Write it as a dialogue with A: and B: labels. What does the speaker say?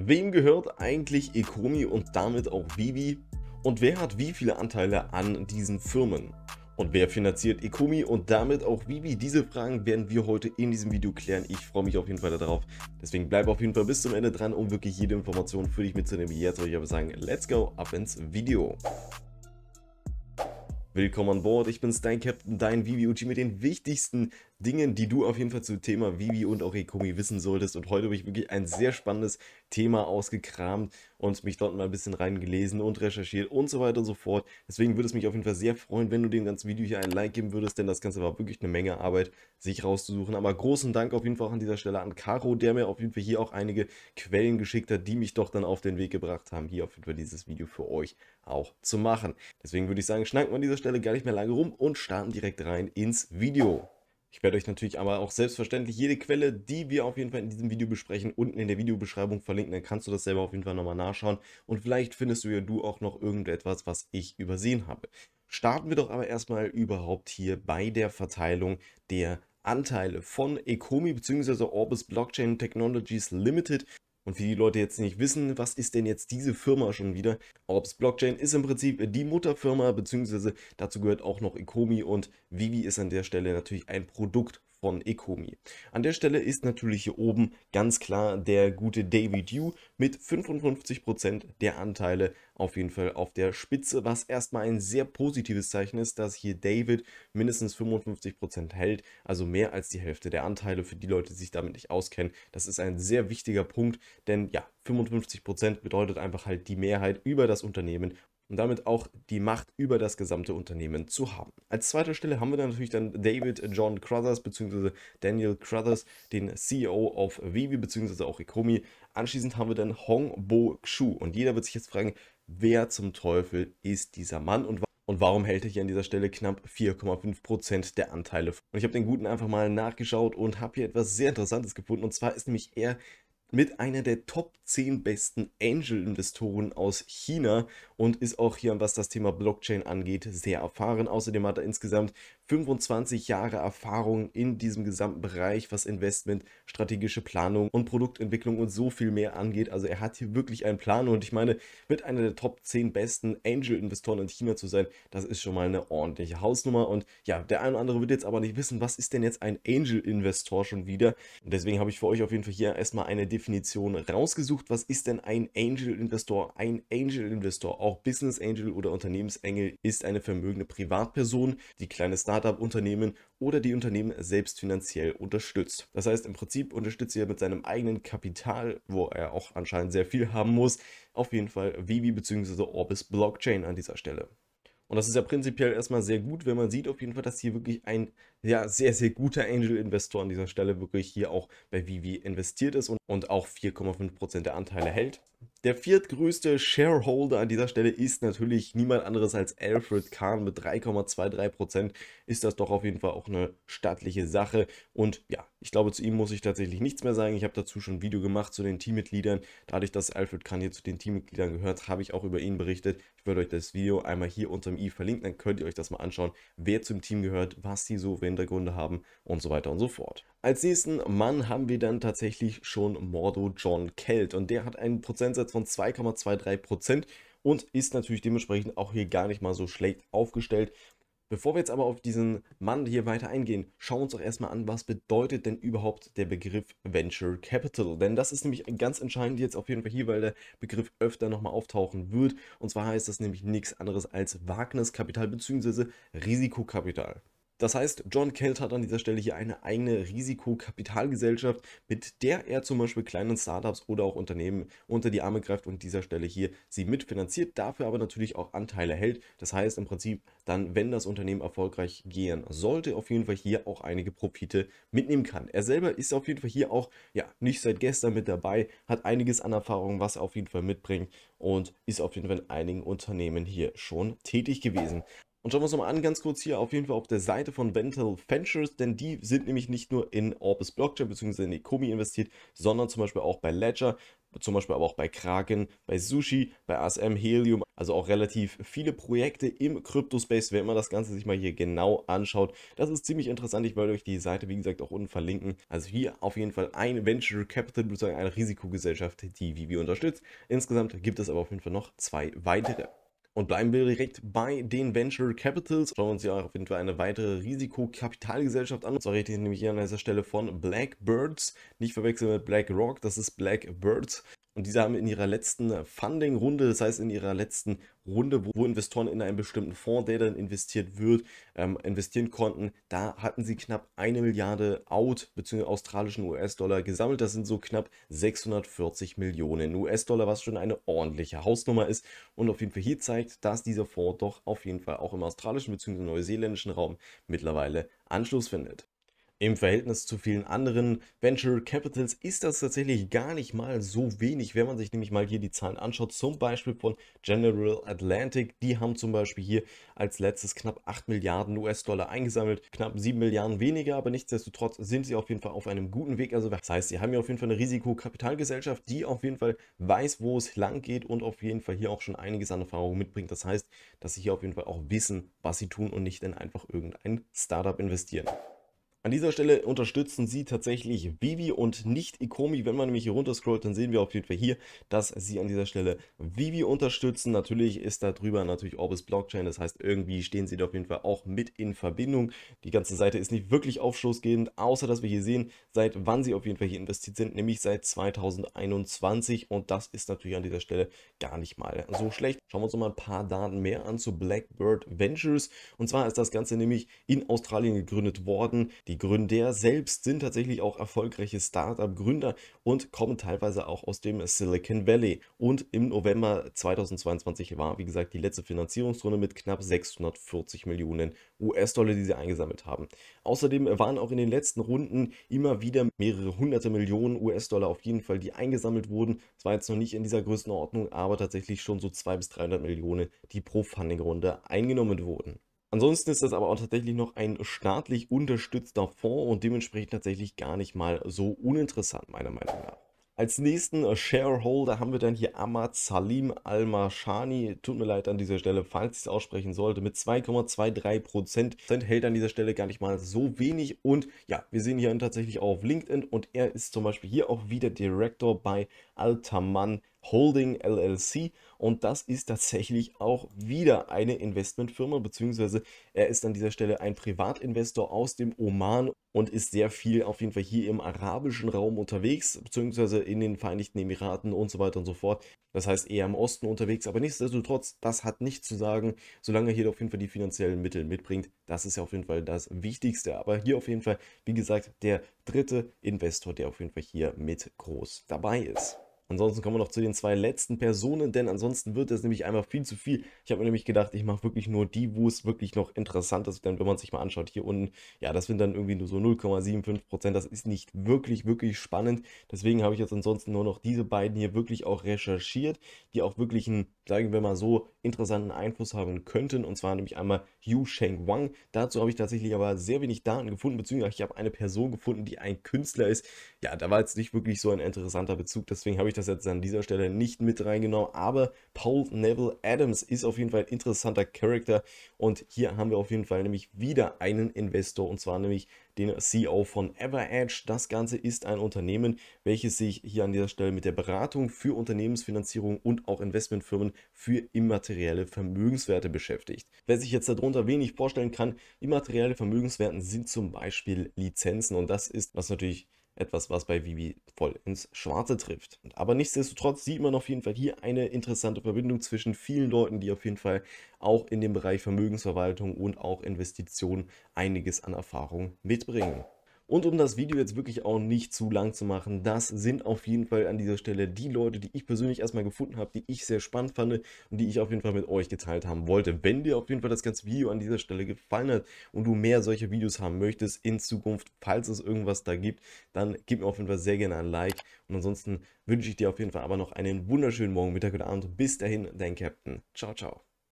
A: Wem gehört eigentlich Ekomi und damit auch Vivi? Und wer hat wie viele Anteile an diesen Firmen? Und wer finanziert Ekomi und damit auch Vivi? Diese Fragen werden wir heute in diesem Video klären. Ich freue mich auf jeden Fall darauf. Deswegen bleib auf jeden Fall bis zum Ende dran, um wirklich jede Information für dich mitzunehmen. Jetzt würde ich aber sagen, let's go, ab ins Video. Willkommen an Bord, ich bin's, dein Captain, dein Vivi Uchi mit den wichtigsten Dingen, die du auf jeden Fall zu Thema Vivi und auch Ekomi wissen solltest. Und heute habe ich wirklich ein sehr spannendes Thema ausgekramt und mich dort mal ein bisschen reingelesen und recherchiert und so weiter und so fort. Deswegen würde es mich auf jeden Fall sehr freuen, wenn du dem ganzen Video hier ein Like geben würdest, denn das Ganze war wirklich eine Menge Arbeit, sich rauszusuchen. Aber großen Dank auf jeden Fall auch an dieser Stelle an Caro, der mir auf jeden Fall hier auch einige Quellen geschickt hat, die mich doch dann auf den Weg gebracht haben, hier auf jeden Fall dieses Video für euch auch zu machen. Deswegen würde ich sagen, schnacken wir an dieser Stelle gar nicht mehr lange rum und starten direkt rein ins Video. Ich werde euch natürlich aber auch selbstverständlich jede Quelle, die wir auf jeden Fall in diesem Video besprechen, unten in der Videobeschreibung verlinken. Dann kannst du das selber auf jeden Fall nochmal nachschauen. Und vielleicht findest du ja du auch noch irgendetwas, was ich übersehen habe. Starten wir doch aber erstmal überhaupt hier bei der Verteilung der Anteile von Ecomi bzw. Orbis Blockchain Technologies Limited und für die Leute jetzt nicht wissen, was ist denn jetzt diese Firma schon wieder? Orbs Blockchain ist im Prinzip die Mutterfirma, beziehungsweise dazu gehört auch noch Ecomi und Vivi ist an der Stelle natürlich ein Produkt von Ekomi. An der Stelle ist natürlich hier oben ganz klar der gute David Yu mit 55% der Anteile auf jeden Fall auf der Spitze, was erstmal ein sehr positives Zeichen ist, dass hier David mindestens 55% hält, also mehr als die Hälfte der Anteile für die Leute, die sich damit nicht auskennen. Das ist ein sehr wichtiger Punkt, denn ja, 55% bedeutet einfach halt die Mehrheit über das Unternehmen und damit auch die Macht über das gesamte Unternehmen zu haben. Als zweiter Stelle haben wir dann natürlich dann David John Crothers bzw. Daniel Crothers, den CEO of Vivi bzw. auch Ikomi. Anschließend haben wir dann Hong Bo Xu und jeder wird sich jetzt fragen, wer zum Teufel ist dieser Mann und und warum hält er hier an dieser Stelle knapp 4,5% der Anteile? Und ich habe den Guten einfach mal nachgeschaut und habe hier etwas sehr Interessantes gefunden. Und zwar ist nämlich er mit einer der Top 10 besten Angel-Investoren aus China und ist auch hier, was das Thema Blockchain angeht, sehr erfahren. Außerdem hat er insgesamt 25 Jahre Erfahrung in diesem gesamten Bereich, was Investment, strategische Planung und Produktentwicklung und so viel mehr angeht. Also er hat hier wirklich einen Plan und ich meine, mit einer der Top 10 besten Angel-Investoren in China zu sein, das ist schon mal eine ordentliche Hausnummer. Und ja, der ein oder andere wird jetzt aber nicht wissen, was ist denn jetzt ein Angel-Investor schon wieder? Und deswegen habe ich für euch auf jeden Fall hier erstmal eine Definition rausgesucht. Was ist denn ein Angel-Investor? Ein Angel-Investor, auch Business Angel oder Unternehmensengel, ist eine vermögende Privatperson, die kleine Startups Startup-Unternehmen oder die Unternehmen selbst finanziell unterstützt. Das heißt, im Prinzip unterstützt er mit seinem eigenen Kapital, wo er auch anscheinend sehr viel haben muss, auf jeden Fall Vivi bzw. Orbis Blockchain an dieser Stelle. Und das ist ja prinzipiell erstmal sehr gut, wenn man sieht auf jeden Fall, dass hier wirklich ein ja, sehr, sehr guter Angel-Investor an dieser Stelle wirklich hier auch bei Vivi investiert ist und, und auch 4,5% der Anteile hält. Der viertgrößte Shareholder an dieser Stelle ist natürlich niemand anderes als Alfred Kahn. Mit 3,23% Prozent ist das doch auf jeden Fall auch eine stattliche Sache. Und ja, ich glaube, zu ihm muss ich tatsächlich nichts mehr sagen. Ich habe dazu schon ein Video gemacht zu den Teammitgliedern. Dadurch, dass Alfred Kahn hier zu den Teammitgliedern gehört, habe ich auch über ihn berichtet. Ich werde euch das Video einmal hier unter dem i verlinken, dann könnt ihr euch das mal anschauen, wer zum Team gehört, was die so für Hintergründe haben und so weiter und so fort. Als nächsten Mann haben wir dann tatsächlich schon Mordo John Kelt und der hat einen Prozentsatz von 2,23 Prozent und ist natürlich dementsprechend auch hier gar nicht mal so schlecht aufgestellt. Bevor wir jetzt aber auf diesen Mann hier weiter eingehen, schauen wir uns doch erstmal an, was bedeutet denn überhaupt der Begriff Venture Capital? Denn das ist nämlich ganz entscheidend jetzt auf jeden Fall hier, weil der Begriff öfter nochmal auftauchen wird. Und zwar heißt das nämlich nichts anderes als Wagniskapital bzw. Risikokapital. Das heißt, John Kelt hat an dieser Stelle hier eine eigene Risikokapitalgesellschaft, mit der er zum Beispiel kleinen Startups oder auch Unternehmen unter die Arme greift und dieser Stelle hier sie mitfinanziert, dafür aber natürlich auch Anteile hält. Das heißt im Prinzip dann, wenn das Unternehmen erfolgreich gehen sollte, auf jeden Fall hier auch einige Profite mitnehmen kann. Er selber ist auf jeden Fall hier auch ja nicht seit gestern mit dabei, hat einiges an Erfahrungen, was er auf jeden Fall mitbringt und ist auf jeden Fall in einigen Unternehmen hier schon tätig gewesen. Und schauen wir uns nochmal an, ganz kurz hier auf jeden Fall auf der Seite von Vental Ventures, denn die sind nämlich nicht nur in Orbis Blockchain bzw. in Ecomi investiert, sondern zum Beispiel auch bei Ledger, zum Beispiel aber auch bei Kraken, bei Sushi, bei ASM Helium, also auch relativ viele Projekte im Crypto-Space, wenn man das Ganze sich mal hier genau anschaut. Das ist ziemlich interessant, ich werde euch die Seite, wie gesagt, auch unten verlinken. Also hier auf jeden Fall ein Venture Capital, beziehungsweise eine Risikogesellschaft, die Vivi unterstützt. Insgesamt gibt es aber auf jeden Fall noch zwei weitere. Und bleiben wir direkt bei den Venture Capitals. Schauen wir uns ja auf jeden Fall eine weitere Risikokapitalgesellschaft an. So rede ich nämlich hier an dieser Stelle von Blackbirds. Nicht verwechseln mit BlackRock, das ist Blackbirds. Und diese haben in ihrer letzten äh, Funding-Runde, das heißt in ihrer letzten Runde, wo Investoren in einen bestimmten Fonds, der dann investiert wird, ähm, investieren konnten, da hatten sie knapp eine Milliarde Out bzw. australischen US-Dollar gesammelt. Das sind so knapp 640 Millionen US-Dollar, was schon eine ordentliche Hausnummer ist und auf jeden Fall hier zeigt, dass dieser Fonds doch auf jeden Fall auch im australischen bzw. neuseeländischen Raum mittlerweile Anschluss findet. Im Verhältnis zu vielen anderen Venture Capitals ist das tatsächlich gar nicht mal so wenig, wenn man sich nämlich mal hier die Zahlen anschaut, zum Beispiel von General Atlantic. Die haben zum Beispiel hier als letztes knapp 8 Milliarden US-Dollar eingesammelt, knapp 7 Milliarden weniger, aber nichtsdestotrotz sind sie auf jeden Fall auf einem guten Weg. Also das heißt, sie haben hier auf jeden Fall eine Risikokapitalgesellschaft, die auf jeden Fall weiß, wo es lang geht und auf jeden Fall hier auch schon einiges an Erfahrung mitbringt. Das heißt, dass sie hier auf jeden Fall auch wissen, was sie tun und nicht in einfach irgendein Startup investieren. An dieser Stelle unterstützen sie tatsächlich Vivi und nicht Ikomi. Wenn man nämlich hier runterscrollt, dann sehen wir auf jeden Fall hier, dass sie an dieser Stelle Vivi unterstützen. Natürlich ist da drüber natürlich Orbis Blockchain, das heißt irgendwie stehen sie da auf jeden Fall auch mit in Verbindung. Die ganze Seite ist nicht wirklich aufschlussgebend, außer dass wir hier sehen, seit wann sie auf jeden Fall hier investiert sind, nämlich seit 2021 und das ist natürlich an dieser Stelle gar nicht mal so schlecht. Schauen wir uns nochmal ein paar Daten mehr an zu Blackbird Ventures und zwar ist das Ganze nämlich in Australien gegründet worden. Die Gründer selbst sind tatsächlich auch erfolgreiche Startup-Gründer und kommen teilweise auch aus dem Silicon Valley. Und im November 2022 war, wie gesagt, die letzte Finanzierungsrunde mit knapp 640 Millionen US-Dollar, die sie eingesammelt haben. Außerdem waren auch in den letzten Runden immer wieder mehrere hunderte Millionen US-Dollar auf jeden Fall, die eingesammelt wurden. Es war jetzt noch nicht in dieser Größenordnung, aber tatsächlich schon so 200 bis 300 Millionen, die pro Funding-Runde eingenommen wurden. Ansonsten ist das aber auch tatsächlich noch ein staatlich unterstützter Fonds und dementsprechend tatsächlich gar nicht mal so uninteressant, meiner Meinung nach. Als nächsten äh, Shareholder haben wir dann hier Ahmad Salim Al-Mashani. Tut mir leid an dieser Stelle, falls ich es aussprechen sollte. Mit 2,23 Prozent hält an dieser Stelle gar nicht mal so wenig. Und ja, wir sehen hier tatsächlich auch auf LinkedIn und er ist zum Beispiel hier auch wieder Director bei Altaman Holding LLC und das ist tatsächlich auch wieder eine Investmentfirma, beziehungsweise er ist an dieser Stelle ein Privatinvestor aus dem Oman und ist sehr viel auf jeden Fall hier im arabischen Raum unterwegs, beziehungsweise in den Vereinigten Emiraten und so weiter und so fort. Das heißt eher im Osten unterwegs, aber nichtsdestotrotz, das hat nichts zu sagen, solange er hier auf jeden Fall die finanziellen Mittel mitbringt. Das ist ja auf jeden Fall das Wichtigste. Aber hier auf jeden Fall, wie gesagt, der dritte Investor, der auf jeden Fall hier mit groß dabei ist. Ansonsten kommen wir noch zu den zwei letzten Personen, denn ansonsten wird es nämlich einmal viel zu viel. Ich habe mir nämlich gedacht, ich mache wirklich nur die, wo es wirklich noch interessant ist, denn wenn man sich mal anschaut hier unten, ja, das sind dann irgendwie nur so 0,75 Prozent. Das ist nicht wirklich, wirklich spannend. Deswegen habe ich jetzt ansonsten nur noch diese beiden hier wirklich auch recherchiert, die auch wirklich einen, sagen wir mal so, interessanten Einfluss haben könnten. Und zwar nämlich einmal Yu Sheng Wang. Dazu habe ich tatsächlich aber sehr wenig Daten gefunden, beziehungsweise ich habe eine Person gefunden, die ein Künstler ist. Ja, da war jetzt nicht wirklich so ein interessanter Bezug. Deswegen habe ich das jetzt an dieser Stelle nicht mit reingenommen, aber Paul Neville Adams ist auf jeden Fall ein interessanter Charakter und hier haben wir auf jeden Fall nämlich wieder einen Investor und zwar nämlich den CEO von EverEdge. Das Ganze ist ein Unternehmen, welches sich hier an dieser Stelle mit der Beratung für Unternehmensfinanzierung und auch Investmentfirmen für immaterielle Vermögenswerte beschäftigt. Wer sich jetzt darunter wenig vorstellen kann, immaterielle Vermögenswerte sind zum Beispiel Lizenzen und das ist, was natürlich etwas, was bei Vivi voll ins Schwarze trifft. Aber nichtsdestotrotz sieht man auf jeden Fall hier eine interessante Verbindung zwischen vielen Leuten, die auf jeden Fall auch in dem Bereich Vermögensverwaltung und auch Investitionen einiges an Erfahrung mitbringen. Und um das Video jetzt wirklich auch nicht zu lang zu machen, das sind auf jeden Fall an dieser Stelle die Leute, die ich persönlich erstmal gefunden habe, die ich sehr spannend fand und die ich auf jeden Fall mit euch geteilt haben wollte. Wenn dir auf jeden Fall das ganze Video an dieser Stelle gefallen hat und du mehr solche Videos haben möchtest in Zukunft, falls es irgendwas da gibt, dann gib mir auf jeden Fall sehr gerne ein Like. Und ansonsten wünsche ich dir auf jeden Fall aber noch einen wunderschönen Morgen, Mittag oder Abend. Bis dahin, dein Captain. Ciao, ciao.